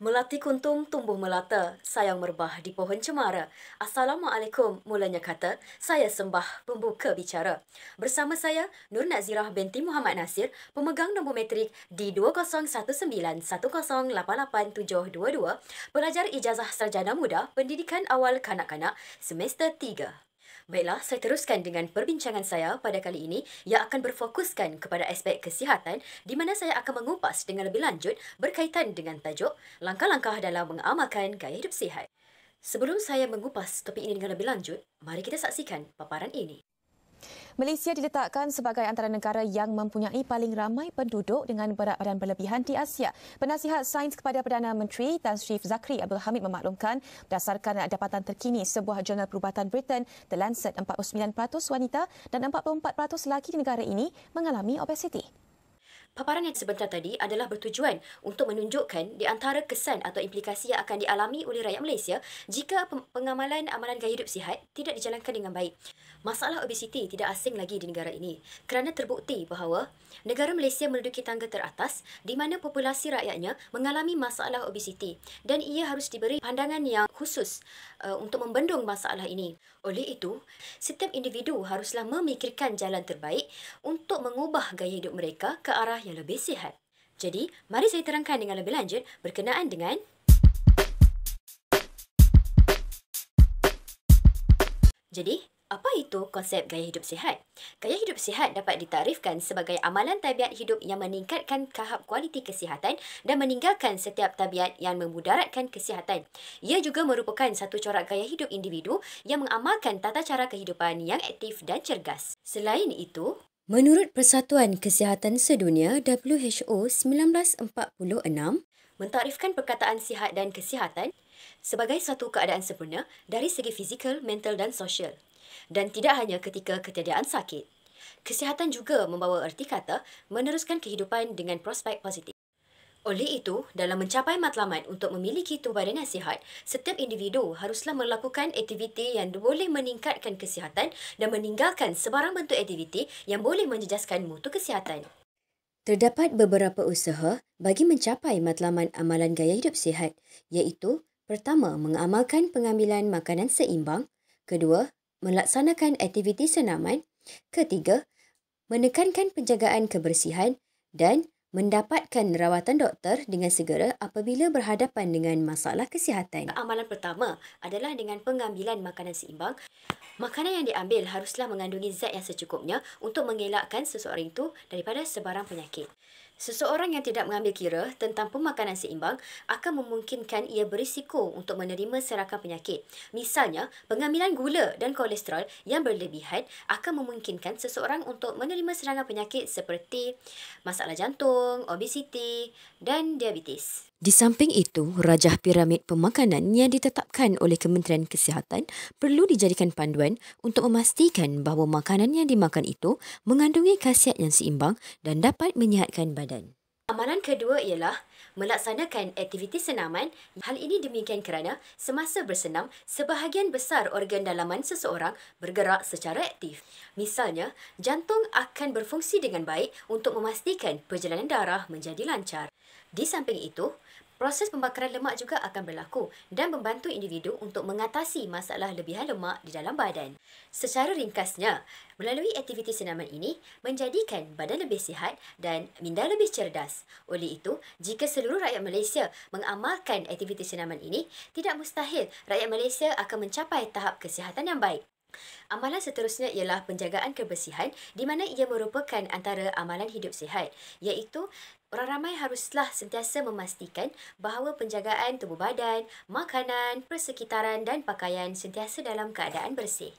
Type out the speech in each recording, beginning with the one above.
Melati kuntum tumbuh melata, sayang merbah di pohon cemara. Assalamualaikum, mulanya kata, saya sembah pembuka bicara. Bersama saya, Nur Nazirah binti Muhammad Nasir, pemegang nombor metrik di 2019108822, pelajar ijazah sarjana muda pendidikan awal kanak-kanak semester 3. Baiklah, saya teruskan dengan perbincangan saya pada kali ini yang akan berfokuskan kepada aspek kesihatan di mana saya akan mengupas dengan lebih lanjut berkaitan dengan tajuk langkah-langkah dalam mengamalkan gaya hidup sihat. Sebelum saya mengupas topik ini dengan lebih lanjut, mari kita saksikan paparan ini. Malaysia diletakkan sebagai antara negara yang mempunyai paling ramai penduduk dengan berat badan berlebihan di Asia. Penasihat Sains kepada Perdana Menteri Tan Sri Zakri Abdul Hamid memaklumkan berdasarkan dapatan terkini sebuah jurnal perubatan Britain The Lancet 49% wanita dan 44% lelaki di negara ini mengalami obesiti. Paparan yang sebentar tadi adalah bertujuan untuk menunjukkan di antara kesan atau implikasi yang akan dialami oleh rakyat Malaysia jika pengamalan amalan gaya hidup sihat tidak dijalankan dengan baik. Masalah obesiti tidak asing lagi di negara ini kerana terbukti bahawa negara Malaysia menduduki tangga teratas di mana populasi rakyatnya mengalami masalah obesiti dan ia harus diberi pandangan yang khusus uh, untuk membendung masalah ini. Oleh itu, setiap individu haruslah memikirkan jalan terbaik untuk mengubah gaya hidup mereka ke arah arah yang lebih sihat. Jadi, mari saya terangkan dengan lebih lanjut berkenaan dengan Jadi, apa itu konsep gaya hidup sihat? Gaya hidup sihat dapat ditarifkan sebagai amalan tabiat hidup yang meningkatkan tahap kualiti kesihatan dan meninggalkan setiap tabiat yang memudaratkan kesihatan. Ia juga merupakan satu corak gaya hidup individu yang mengamalkan tata cara kehidupan yang aktif dan cergas. Selain itu, Menurut Persatuan Kesihatan Sedunia WHO 1946 mentarifkan perkataan sihat dan kesihatan sebagai satu keadaan sempurna dari segi fizikal, mental dan sosial dan tidak hanya ketika ketiadaan sakit. Kesihatan juga membawa erti kata meneruskan kehidupan dengan prospek positif. Oleh itu, dalam mencapai matlamat untuk memiliki tubuh badan yang sihat, setiap individu haruslah melakukan aktiviti yang boleh meningkatkan kesihatan dan meninggalkan sebarang bentuk aktiviti yang boleh menjejaskan mutu kesihatan. Terdapat beberapa usaha bagi mencapai matlamat amalan gaya hidup sihat, iaitu pertama, mengamalkan pengambilan makanan seimbang, kedua, melaksanakan aktiviti senaman, ketiga, menekankan penjagaan kebersihan dan mendapatkan rawatan doktor dengan segera apabila berhadapan dengan masalah kesihatan. Amalan pertama adalah dengan pengambilan makanan seimbang. Makanan yang diambil haruslah mengandungi zat yang secukupnya untuk mengelakkan seseorang itu daripada sebarang penyakit. Seseorang yang tidak mengambil kira tentang pemakanan seimbang akan memungkinkan ia berisiko untuk menerima serakan penyakit. Misalnya, pengambilan gula dan kolesterol yang berlebihan akan memungkinkan seseorang untuk menerima serangan penyakit seperti masalah jantung, lambung, obesiti dan diabetes. Di samping itu, rajah piramid pemakanan yang ditetapkan oleh Kementerian Kesihatan perlu dijadikan panduan untuk memastikan bahawa makanan yang dimakan itu mengandungi khasiat yang seimbang dan dapat menyihatkan badan. Amalan kedua ialah melaksanakan aktiviti senaman. Hal ini demikian kerana semasa bersenam, sebahagian besar organ dalaman seseorang bergerak secara aktif. Misalnya, jantung akan berfungsi dengan baik untuk memastikan perjalanan darah menjadi lancar. Di samping itu, proses pembakaran lemak juga akan berlaku dan membantu individu untuk mengatasi masalah lebihan lemak di dalam badan. Secara ringkasnya, melalui aktiviti senaman ini menjadikan badan lebih sihat dan minda lebih cerdas. Oleh itu, jika seluruh rakyat Malaysia mengamalkan aktiviti senaman ini, tidak mustahil rakyat Malaysia akan mencapai tahap kesihatan yang baik. Amalan seterusnya ialah penjagaan kebersihan di mana ia merupakan antara amalan hidup sihat iaitu orang ramai haruslah sentiasa memastikan bahawa penjagaan tubuh badan, makanan, persekitaran dan pakaian sentiasa dalam keadaan bersih.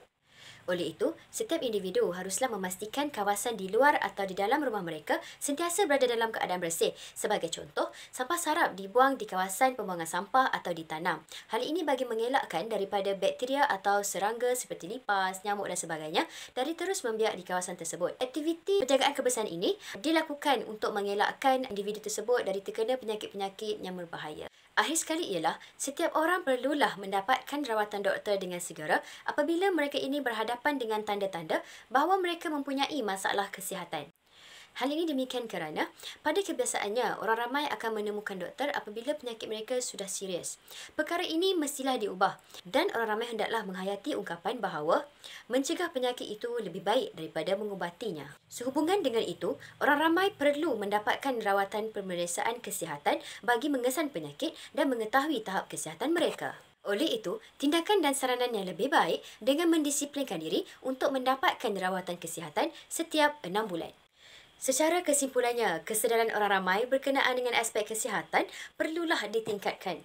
Oleh itu, setiap individu haruslah memastikan kawasan di luar atau di dalam rumah mereka sentiasa berada dalam keadaan bersih. Sebagai contoh, sampah sarap dibuang di kawasan pembuangan sampah atau ditanam. Hal ini bagi mengelakkan daripada bakteria atau serangga seperti lipas, nyamuk dan sebagainya dari terus membiak di kawasan tersebut. Aktiviti penjagaan kebersihan ini dilakukan untuk mengelakkan individu tersebut dari terkena penyakit-penyakit yang berbahaya. Akhir sekali ialah setiap orang perlulah mendapatkan rawatan doktor dengan segera apabila mereka ini berhadapan dengan tanda-tanda bahawa mereka mempunyai masalah kesihatan. Hal ini demikian kerana pada kebiasaannya orang ramai akan menemukan doktor apabila penyakit mereka sudah serius. Perkara ini mestilah diubah dan orang ramai hendaklah menghayati ungkapan bahawa mencegah penyakit itu lebih baik daripada mengubatinya. Sehubungan dengan itu, orang ramai perlu mendapatkan rawatan pemeriksaan kesihatan bagi mengesan penyakit dan mengetahui tahap kesihatan mereka. Oleh itu, tindakan dan saranan yang lebih baik dengan mendisiplinkan diri untuk mendapatkan rawatan kesihatan setiap 6 bulan. Secara kesimpulannya, kesedaran orang ramai berkenaan dengan aspek kesihatan perlulah ditingkatkan.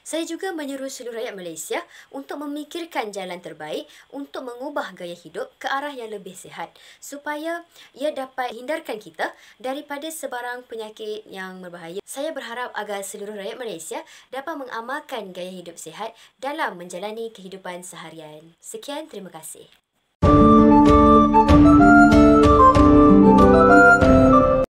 Saya juga menyeru seluruh rakyat Malaysia untuk memikirkan jalan terbaik untuk mengubah gaya hidup ke arah yang lebih sihat supaya ia dapat hindarkan kita daripada sebarang penyakit yang berbahaya. Saya berharap agar seluruh rakyat Malaysia dapat mengamalkan gaya hidup sihat dalam menjalani kehidupan seharian. Sekian, terima kasih.